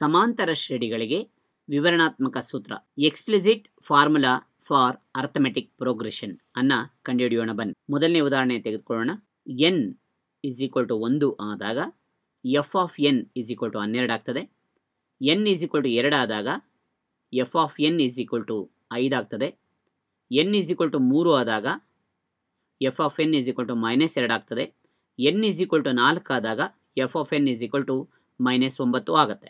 ಸಮಾಂತರ ಶ್ರೇಣಿಗಳಿಗೆ ವಿವರಣಾತ್ಮಕ ಸೂತ್ರ explicit formula for arithmetic progression ಅನ್ನ ಕಂಡುಹಿಡಿಯೋಣ ಬನ್ನಿ ಮೊದಲನೇ ಉದಾಹರಣೆ ತೆಗೆದುಕೊಳ್ಳೋಣ ಎನ್ ಇಸ್ ಈಕ್ವಲ್ ಟು ಒಂದು ಆದಾಗ F of N is equal to ಹನ್ನೆರಡು ಆಗ್ತದೆ ಎನ್ ಇಸ್ ಈಕ್ವಲ್ ಟು ಎರಡು ಆದಾಗ F of N is equal to ಐದಾಗ್ತದೆ ಎನ್ ಇಸ್ ಈಕ್ವಲ್ ಟು ಮೂರು ಆದಾಗ F of N is equal to minus ಎರಡು ಆಗ್ತದೆ ಎನ್ ಇಸ್ ಈಕ್ವಲ್ ಟು ನಾಲ್ಕು ಆದಾಗ F of N is equal to minus ಒಂಬತ್ತು ಆಗುತ್ತೆ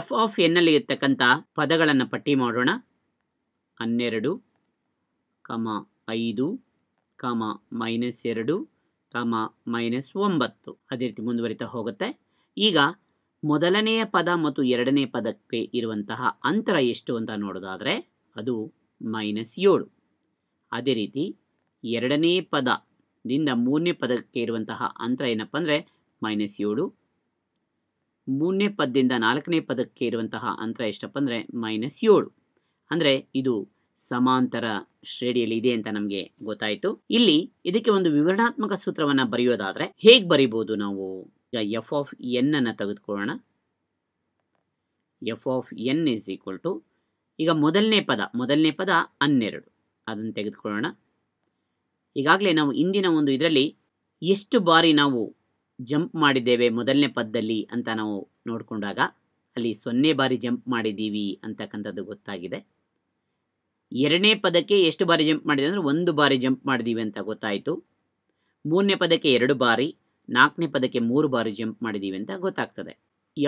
ಎಫ್ ಆಫ್ ಎನ್ನಲ್ಲಿ ಇರ್ತಕ್ಕಂಥ ಪದಗಳನ್ನು ಪಟ್ಟಿ ಮಾಡೋಣ ಹನ್ನೆರಡು ಕಮ ಐದು ಕಮ ಮೈನಸ್ ಎರಡು ಕಮ ಮೈನಸ್ ಒಂಬತ್ತು ಅದೇ ರೀತಿ ಮುಂದುವರಿತಾ ಹೋಗುತ್ತೆ ಈಗ ಮೊದಲನೆಯ ಪದ ಮತ್ತು ಎರಡನೇ ಪದಕ್ಕೆ ಇರುವಂತಹ ಅಂತರ ಎಷ್ಟು ಅಂತ ನೋಡೋದಾದರೆ ಅದು ಮೈನಸ್ ಏಳು ಅದೇ ರೀತಿ ಎರಡನೇ ಪದದಿಂದ ಮೂರನೇ ಪದಕ್ಕೆ ಇರುವಂತಹ ಅಂತರ ಏನಪ್ಪ ಅಂದರೆ ಮೈನಸ್ ಏಳು ಮೂರನೇ ಪದದಿಂದ ನಾಲ್ಕನೇ ಪದಕ್ಕೆ ಇರುವಂತಹ ಅಂತರ ಎಷ್ಟಪ್ಪ ಅಂದರೆ ಮೈನಸ್ ಏಳು ಅಂದರೆ ಇದು ಸಮಾಂತರ ಶ್ರೇಣಿಯಲ್ಲಿ ಇದೆ ಅಂತ ನಮಗೆ ಗೊತ್ತಾಯಿತು ಇಲ್ಲಿ ಇದಕ್ಕೆ ಒಂದು ವಿವರಣಾತ್ಮಕ ಸೂತ್ರವನ್ನು ಬರೆಯೋದಾದರೆ ಹೇಗೆ ಬರೀಬೋದು ನಾವು ಈಗ ಎಫ್ ಆಫ್ ಎನ್ ಅನ್ನು ತೆಗೆದುಕೊಳ್ಳೋಣ F of N is equal to ಈಗ ಮೊದಲನೇ ಪದ ಮೊದಲನೇ ಪದ ಹನ್ನೆರಡು ಅದನ್ನು ತೆಗೆದುಕೊಳ್ಳೋಣ ಈಗಾಗಲೇ ನಾವು ಇಂದಿನ ಒಂದು ಇದರಲ್ಲಿ ಎಷ್ಟು ಬಾರಿ ನಾವು ಜಂಪ್ ಮಾಡಿದ್ದೇವೆ ಮೊದಲನೇ ಪದದಲ್ಲಿ ಅಂತ ನಾವು ನೋಡಿಕೊಂಡಾಗ ಅಲ್ಲಿ ಸೊನ್ನೆ ಬಾರಿ ಜಂಪ್ ಮಾಡಿದ್ದೀವಿ ಅಂತಕ್ಕಂಥದ್ದು ಗೊತ್ತಾಗಿದೆ ಎರಡನೇ ಪದಕ್ಕೆ ಎಷ್ಟು ಬಾರಿ ಜಂಪ್ ಮಾಡಿದೆ ಅಂದರೆ ಒಂದು ಬಾರಿ ಜಂಪ್ ಮಾಡಿದ್ದೀವಿ ಅಂತ ಗೊತ್ತಾಯಿತು ಮೂರನೇ ಪದಕ್ಕೆ ಎರಡು ಬಾರಿ ನಾಲ್ಕನೇ ಪದಕ್ಕೆ ಮೂರು ಬಾರಿ ಜಂಪ್ ಮಾಡಿದ್ದೀವಿ ಅಂತ ಗೊತ್ತಾಗ್ತದೆ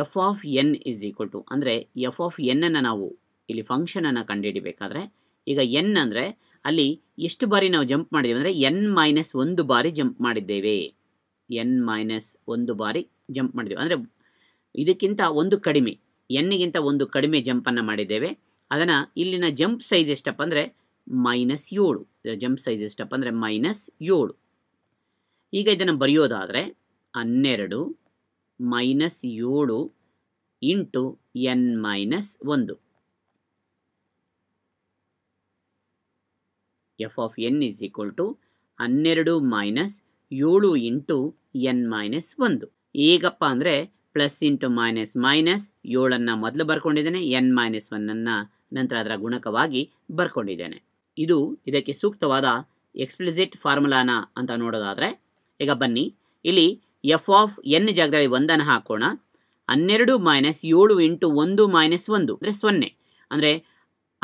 F of N is equal to ಅಂದರೆ ಎಫ್ ಆಫ್ ಎನ್ನನ್ನು ನಾವು ಇಲ್ಲಿ ಫಂಕ್ಷನನ್ನು ಕಂಡುಹಿಡಿಬೇಕಾದ್ರೆ ಈಗ ಎನ್ ಅಂದರೆ ಅಲ್ಲಿ ಎಷ್ಟು ಬಾರಿ ನಾವು ಜಂಪ್ ಮಾಡಿದ್ದೀವಿ ಅಂದರೆ ಎನ್ ಮೈನಸ್ ಒಂದು ಬಾರಿ ಜಂಪ್ ಮಾಡಿದ್ದೇವೆ ಎನ್ ಮೈನಸ್ ಒಂದು ಬಾರಿ ಜಂಪ್ ಮಾಡಿದ್ದೇವೆ ಅಂದರೆ ಇದಕ್ಕಿಂತ ಒಂದು ಕಡಿಮೆ ಎನ್ಗಿಂತ ಒಂದು ಕಡಿಮೆ ಜಂಪನ್ನು ಮಾಡಿದ್ದೇವೆ ಅದನ್ನು ಇಲ್ಲಿನ ಜಂಪ್ ಸೈಜ್ ಎಷ್ಟಪ್ಪ ಅಂದರೆ ಮೈನಸ್ ಏಳು ಜಂಪ್ ಸೈಜ್ ಎಷ್ಟಪ್ಪ ಅಂದರೆ ಮೈನಸ್ ಏಳು ಈಗ ಇದನ್ನು ಬರೆಯೋದಾದರೆ ಹನ್ನೆರಡು ಮೈನಸ್ ಏಳು ಇಂಟು ಎನ್ ಮೈನಸ್ ಒಂದು F of N is equal to ಹನ್ನೆರಡು ಮೈನಸ್ ಏಳು ಇಂಟು ಎನ್ ಮೈನಸ್ ಒಂದು ಈಗಪ್ಪ ಅಂದರೆ ಪ್ಲಸ್ ಇಂಟು ಮೈನಸ್ ಮೈನಸ್ ಏಳನ್ನು ಮೊದಲು ಬರ್ಕೊಂಡಿದ್ದೇನೆ ಎನ್ ಮೈನಸ್ ಒನ್ನನ್ನು ನಂತರ ಅದರ ಗುಣಕವಾಗಿ ಬರ್ಕೊಂಡಿದ್ದೇನೆ ಇದು ಇದಕ್ಕೆ ಸೂಕ್ತವಾದ ಎಕ್ಸ್ಪ್ಲಿಸಿಟ್ ಫಾರ್ಮುಲಾನ ಅಂತ ನೋಡೋದಾದರೆ ಈಗ ಬನ್ನಿ ಇಲ್ಲಿ ಎಫ್ ಆಫ್ ಎನ್ ಜಾಗದಲ್ಲಿ ಒಂದನ್ನು ಹಾಕೋಣ ಹನ್ನೆರಡು ಮೈನಸ್ ಏಳು ಇಂಟು ಒಂದು ಮೈನಸ್ ಒಂದು ಅಂದರೆ ಸೊನ್ನೆ ಅಂದರೆ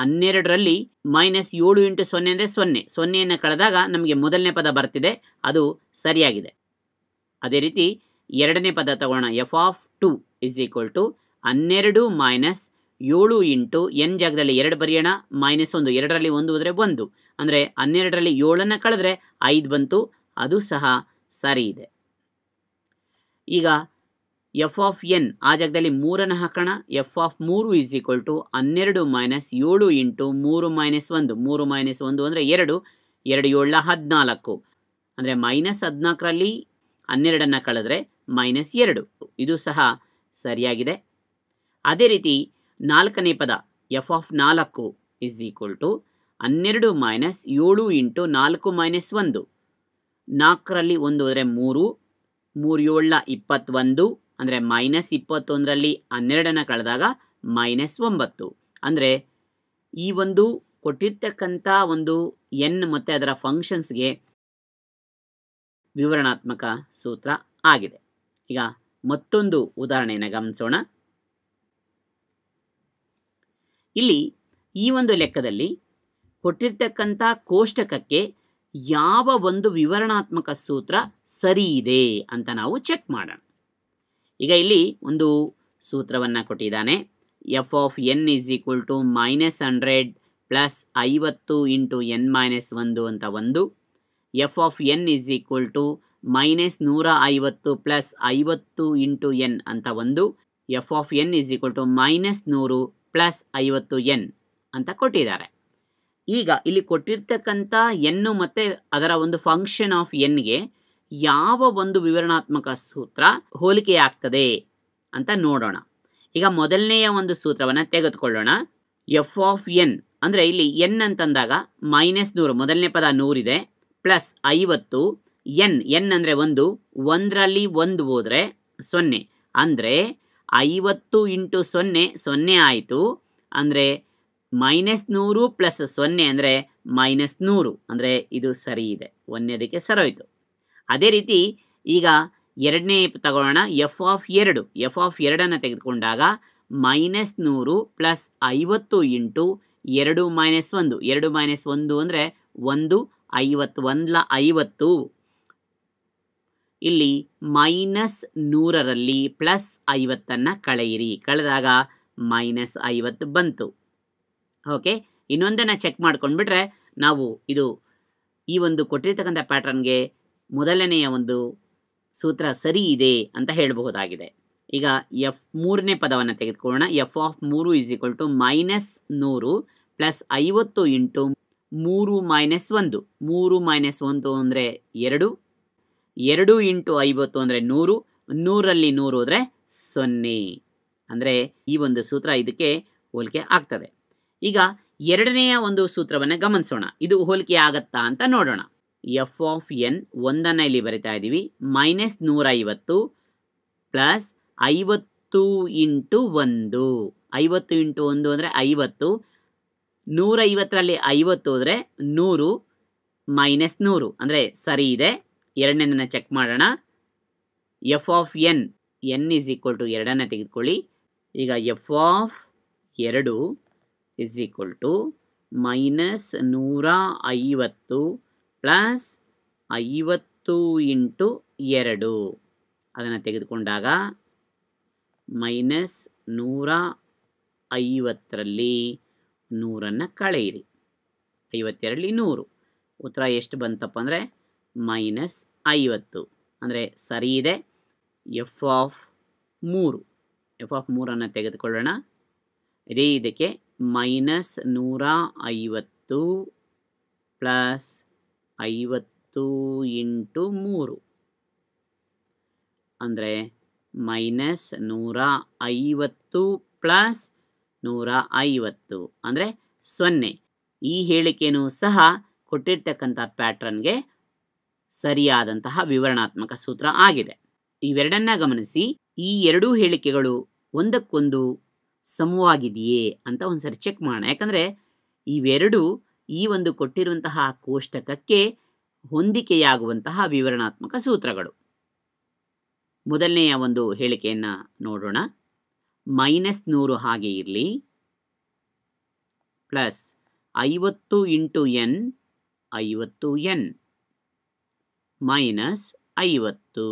ಹನ್ನೆರಡರಲ್ಲಿ ಮೈನಸ್ ಏಳು ಇಂಟು ಸೊನ್ನೆ ಅಂದರೆ ಸೊನ್ನೆ ಸೊನ್ನೆಯನ್ನು ಕಳೆದಾಗ ನಮಗೆ ಮೊದಲನೇ ಪದ ಬರ್ತಿದೆ ಅದು ಸರಿಯಾಗಿದೆ ಅದೇ ರೀತಿ ಎರಡನೇ ಪದ ತಗೋಣ f of two is equal to ಹನ್ನೆರಡು ಮೈನಸ್ ಏಳು ಇಂಟು ಎನ್ ಜಾಗದಲ್ಲಿ ಎರಡು ಬರೆಯೋಣ ಮೈನಸ್ ಒಂದು ಎರಡರಲ್ಲಿ ಒಂದು ಹೋದರೆ ಒಂದು ಅಂದರೆ ಹನ್ನೆರಡರಲ್ಲಿ ಏಳನ್ನು ಕಳೆದ್ರೆ ಐದು ಬಂತು ಅದು ಸಹ ಸರಿ ಇದೆ ಈಗ ಎಫ್ ಆಫ್ ಎನ್ ಆ ಜಾಗದಲ್ಲಿ ಮೂರನ್ನು ಹಾಕೋಣ ಎಫ್ ಆಫ್ ಮೂರು ಈಸ್ ಈಕ್ವಲ್ ಟು ಹನ್ನೆರಡು ಮೈನಸ್ ಏಳು ಇಂಟು ಮೂರು ಮೈನಸ್ ಒಂದು ಮೂರು ಮೈನಸ್ ಒಂದು ಅಂದರೆ ಎರಡು ಎರಡು ಏಳ ಹದಿನಾಲ್ಕು ಅಂದರೆ ಮೈನಸ್ ಹದಿನಾಲ್ಕರಲ್ಲಿ ಹನ್ನೆರಡನ್ನು ಕಳೆದ್ರೆ ಮೈನಸ್ ಎರಡು ಇದು ಸಹ ಸರಿಯಾಗಿದೆ ಅದೇ ರೀತಿ ನಾಲ್ಕನೇ ಪದ ಎಫ್ ಆಫ್ ನಾಲ್ಕು ಇಸ್ ಈಕ್ವಲ್ ಟು ಹನ್ನೆರಡು ಮೈನಸ್ ಏಳು ಇಂಟು ನಾಲ್ಕು ಮೈನಸ್ ಒಂದು ನಾಲ್ಕರಲ್ಲಿ ಒಂದು ಅಂದರೆ ಮೂರು ಮೂರು ಏಳ ಇಪ್ಪತ್ತೊಂದು ಅಂದರೆ ಮೈನಸ್ ಇಪ್ಪತ್ತೊಂದರಲ್ಲಿ ಹನ್ನೆರಡನ್ನು ಕಳೆದಾಗ ಮೈನಸ್ ಒಂಬತ್ತು ಅಂದರೆ ಈ ಒಂದು ಕೊಟ್ಟಿರ್ತಕ್ಕಂಥ ಒಂದು ಎನ್ ಮತ್ತು ಅದರ ಫಂಕ್ಷನ್ಸ್ಗೆ ವಿವರಣಾತ್ಮಕ ಸೂತ್ರ ಆಗಿದೆ ಈಗ ಮತ್ತೊಂದು ಉದಾಹರಣೆಯನ್ನು ಗಮನಿಸೋಣ ಇಲ್ಲಿ ಈ ಒಂದು ಲೆಕ್ಕದಲ್ಲಿ ಕೊಟ್ಟಿರ್ತಕ್ಕಂಥ ಕೋಷ್ಟಕಕ್ಕೆ ಯಾವ ಒಂದು ವಿವರಣಾತ್ಮಕ ಸೂತ್ರ ಸರಿ ಇದೆ ಅಂತ ನಾವು ಚೆಕ್ ಮಾಡೋಣ ಈಗ ಇಲ್ಲಿ ಒಂದು ಸೂತ್ರವನ್ನು ಕೊಟ್ಟಿದ್ದಾನೆ f of n is equal to minus hundred plus ಐವತ್ತು ಇಂಟು ಎನ್ ಮೈನಸ್ ಒಂದು ಅಂತ ಒಂದು F of n is equal to minus ನೂರ ಐವತ್ತು ಪ್ಲಸ್ ಐವತ್ತು ಇಂಟು ಎನ್ ಅಂತ ಒಂದು F of n is equal to minus ನೂರು ಪ್ಲಸ್ ಐವತ್ತು ಎನ್ ಅಂತ ಕೊಟ್ಟಿದ್ದಾರೆ ಈಗ ಇಲ್ಲಿ ಕೊಟ್ಟಿರ್ತಕ್ಕಂಥ ಎನ್ನು ಮತ್ತು ಅದರ ಒಂದು ಫಂಕ್ಷನ್ ಆಫ್ ಎನ್ಗೆ ಯಾವ ಒಂದು ವಿವರಣಾತ್ಮಕ ಸೂತ್ರ ಹೋಲಿಕೆಯಾಗ್ತದೆ ಅಂತ ನೋಡೋಣ ಈಗ ಮೊದಲನೆಯ ಒಂದು ಸೂತ್ರವನ್ನು ತೆಗೆದುಕೊಳ್ಳೋಣ ಎಫ್ ಆಫ್ ಎನ್ ಅಂದರೆ ಇಲ್ಲಿ ಎನ್ ಅಂತಂದಾಗ ಮೈನಸ್ ನೂರು ಮೊದಲನೇ ಪದ ನೂರಿದೆ ಪ್ಲಸ್ ಐವತ್ತು ಎನ್ ಎನ್ ಅಂದರೆ ಒಂದು ಒಂದರಲ್ಲಿ ಒಂದು ಹೋದರೆ ಸೊನ್ನೆ ಅಂದರೆ ಐವತ್ತು ಇಂಟು ಸೊನ್ನೆ ಸೊನ್ನೆ ಆಯಿತು ಅಂದರೆ ಮೈನಸ್ ನೂರು ಪ್ಲಸ್ ಸೊನ್ನೆ ಅಂದರೆ ಮೈನಸ್ ನೂರು ಅಂದರೆ ಇದು ಸರಿ ಇದೆ ಸರಿ ಸರೋಯಿತು ಅದೇ ರೀತಿ ಈಗ ಎರಡನೇ ತಗೊಳ್ಳೋಣ ಎಫ್ ಆಫ್ ಎರಡು ಎಫ್ ಆಫ್ ಎರಡನ್ನು ತೆಗೆದುಕೊಂಡಾಗ ಮೈನಸ್ ನೂರು ಪ್ಲಸ್ ಐವತ್ತು ಇಂಟು ಎರಡು ಮೈನಸ್ ಒಂದು ಎರಡು ಮೈನಸ್ ಒಂದು ಅಂದರೆ ಒಂದು ಐವತ್ತು ಒಂದ್ಲ ಐವತ್ತು ಇಲ್ಲಿ ಮೈನಸ್ ನೂರರಲ್ಲಿ ಪ್ಲಸ್ ಐವತ್ತನ್ನು ಕಳೆಯಿರಿ ಕಳೆದಾಗ ಮೈನಸ್ ಐವತ್ತು ಬಂತು ಓಕೆ ಇನ್ನೊಂದನ್ನು ಚೆಕ್ ಮಾಡ್ಕೊಂಡ್ಬಿಟ್ರೆ ನಾವು ಇದು ಈ ಒಂದು ಕೊಟ್ಟಿರ್ತಕ್ಕಂಥ ಪ್ಯಾಟ್ರನ್ಗೆ ಮೊದಲನೆಯ ಒಂದು ಸೂತ್ರ ಸರಿ ಇದೆ ಅಂತ ಹೇಳಬಹುದಾಗಿದೆ ಈಗ ಎಫ್ ಮೂರನೇ ಪದವನ್ನು ತೆಗೆದುಕೊಳ್ಳೋಣ ಎಫ್ ಆಫ್ ಮೂರು ಈಸ್ ಈಕ್ವಲ್ ಟು ಮೈನಸ್ ನೂರು ಪ್ಲಸ್ ಐವತ್ತು ಇಂಟು ಮೂರು ಮೈನಸ್ ಒಂದು ಮೂರು ಮೈನಸ್ ಒಂದು ಅಂದರೆ ಎರಡು ಎರಡು ಇಂಟು ಐವತ್ತು ಅಂದರೆ ನೂರು ನೂರಲ್ಲಿ ನೂರು ಅಂದರೆ ಸೊನ್ನೆ ಅಂದರೆ ಈ ಒಂದು ಸೂತ್ರ ಇದಕ್ಕೆ ಹೋಲಿಕೆ ಆಗ್ತದೆ ಈಗ ಎರಡನೆಯ ಒಂದು ಸೂತ್ರವನ್ನು ಗಮನಿಸೋಣ ಇದು ಹೋಲಿಕೆ ಆಗತ್ತಾ ಅಂತ ನೋಡೋಣ ಎಫ್ ಆಫ್ ಎನ್ ಒಂದನ್ನು ಇಲ್ಲಿ ಬರಿತಾ ಇದ್ದೀವಿ ಮೈನಸ್ ನೂರೈವತ್ತು ಪ್ಲಸ್ ಐವತ್ತು ಇಂಟು ಒಂದು ಐವತ್ತು ಇಂಟು ಒಂದು ಅಂದರೆ ಐವತ್ತು ನೂರೈವತ್ತರಲ್ಲಿ ಐವತ್ತು ಹೋದರೆ ನೂರು ಮೈನಸ್ ನೂರು ಅಂದರೆ ಸರಿ ಇದೆ ಎರಡನೇದನ್ನು ಚೆಕ್ ಮಾಡೋಣ f of n n is equal to ಎರಡನ್ನು ತೆಗೆದುಕೊಳ್ಳಿ ಈಗ ಎಫ್ ಆಫ್ ಎರಡು ಇಸ್ ಈಕ್ವಲ್ ಟು ಮೈನಸ್ ನೂರ ಐವತ್ತು ಪ್ಲಸ್ ಐವತ್ತು ಇಂಟು ಎರಡು ಅದನ್ನು ತೆಗೆದುಕೊಂಡಾಗ ಮೈನಸ್ ನೂರ ಐವತ್ತರಲ್ಲಿ ನೂರನ್ನು ಕಳೆಯಿರಿ ಐವತ್ತೆರಲ್ಲಿ ನೂರು ಉತ್ತರ ಎಷ್ಟು ಬಂತಪ್ಪ ಅಂದರೆ ಮೈನಸ್ ಐವತ್ತು ಅಂದರೆ ಸರಿ ಇದೆ ಎಫ್ ಆಫ್ ಮೂರು ಎಫ್ ಆಫ್ ಮೂರನ್ನು ತೆಗೆದುಕೊಳ್ಳೋಣ ಇದೇ ಇದಕ್ಕೆ ಮೈನಸ್ ನೂರ ಐವತ್ತು ಪ್ಲಸ್ ಐವತ್ತು ಇಂಟು ಮೂರು ಅಂದರೆ ಮೈನಸ್ ನೂರ ಐವತ್ತು ಪ್ಲಸ್ ನೂರ ಐವತ್ತು ಅಂದರೆ ಸೊನ್ನೆ ಈ ಹೇಳಿಕೆಯೂ ಸಹ ಕೊಟ್ಟಿರ್ತಕ್ಕಂಥ ಪ್ಯಾಟ್ರನ್ಗೆ ಸರಿಯಾದಂತಹ ವಿವರಣಾತ್ಮಕ ಸೂತ್ರ ಆಗಿದೆ ಇವೆರಡನ್ನ ಗಮನಿಸಿ ಈ ಎರಡೂ ಹೇಳಿಕೆಗಳು ಒಂದಕ್ಕೊಂದು ಸಮವಾಗಿದೆಯೇ ಅಂತ ಒಂದ್ಸರಿ ಚೆಕ್ ಮಾಡೋಣ ಯಾಕಂದರೆ ಇವೆರಡು ಈ ಒಂದು ಕೊಟ್ಟಿರುವಂತಹ ಕೋಷ್ಟಕಕ್ಕೆ ಹೊಂದಿಕೆಯಾಗುವಂತಹ ವಿವರಣಾತ್ಮಕ ಸೂತ್ರಗಳು ಮೊದಲನೆಯ ಒಂದು ಹೇಳಿಕೆಯನ್ನು ನೋಡೋಣ ಮೈನಸ್ ನೂರು ಹಾಗೆ ಇರಲಿ ಪ್ಲಸ್ ಐವತ್ತು ಇಂಟು ಎನ್ ಐವತ್ತು ಎನ್ ಮೈನಸ್ ಐವತ್ತು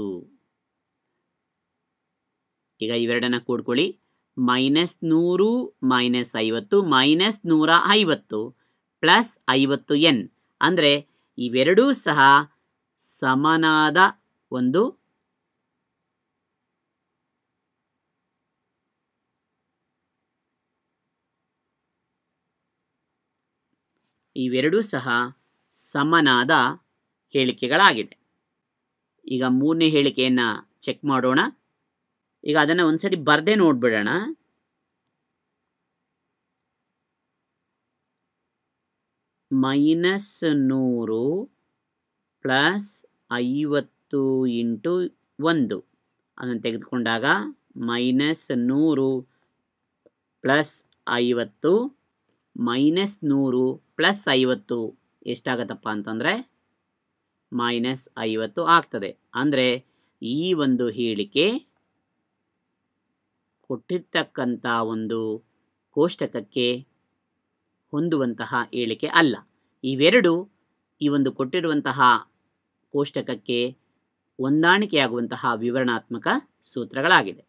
ಈಗ ಇವೆರಡನ್ನ ಕೂಡ್ಕೊಳ್ಳಿ ಮೈನಸ್ ನೂರು ಮೈನಸ್ ಐವತ್ತು ಮೈನಸ್ ನೂರ ಐವತ್ತು ಪ್ಲಸ್ ಐವತ್ತು ಎನ್ ಅಂದರೆ ಇವೆರಡೂ ಸಹ ಸಮನಾದ ಒಂದು ಇವೆರಡೂ ಸಹ ಸಮನಾದ ಹೇಳಿಕೆಗಳಾಗಿದೆ ಈಗ ಮೂರನೇ ಹೇಳಿಕೆಯನ್ನು ಚೆಕ್ ಮಾಡೋಣ ಈಗ ಅದನ್ನು ಒಂದ್ಸರಿ ಬರದೇ ನೋಡ್ಬಿಡೋಣ ಮೈನಸ್ ನೂರು ಪ್ಲಸ್ ಐವತ್ತು ಇಂಟು ಒಂದು ಅದನ್ನು ತೆಗೆದುಕೊಂಡಾಗ ಮೈನಸ್ ನೂರು ಪ್ಲಸ್ ಐವತ್ತು ಮೈನಸ್ ನೂರು ಪ್ಲಸ್ ಐವತ್ತು ಎಷ್ಟಾಗತ್ತಪ್ಪ ಅಂತಂದರೆ ಮೈನಸ್ ಐವತ್ತು ಆಗ್ತದೆ ಅಂದರೆ ಈ ಒಂದು ಹೇಳಿಕೆ ಕೊಟ್ಟಿರ್ತಕ್ಕಂಥ ಒಂದು ಕೋಷ್ಟಕಕ್ಕೆ ಹೊಂದುವಂತಹ ಹೇಳಿಕೆ ಅಲ್ಲ ಇವೆರಡು ಈ ಒಂದು ಕೊಟ್ಟಿರುವಂತಹ ಕೋಷ್ಟಕಕ್ಕೆ ಹೊಂದಾಣಿಕೆಯಾಗುವಂತಹ ವಿವರಣಾತ್ಮಕ ಸೂತ್ರಗಳಾಗಿದೆ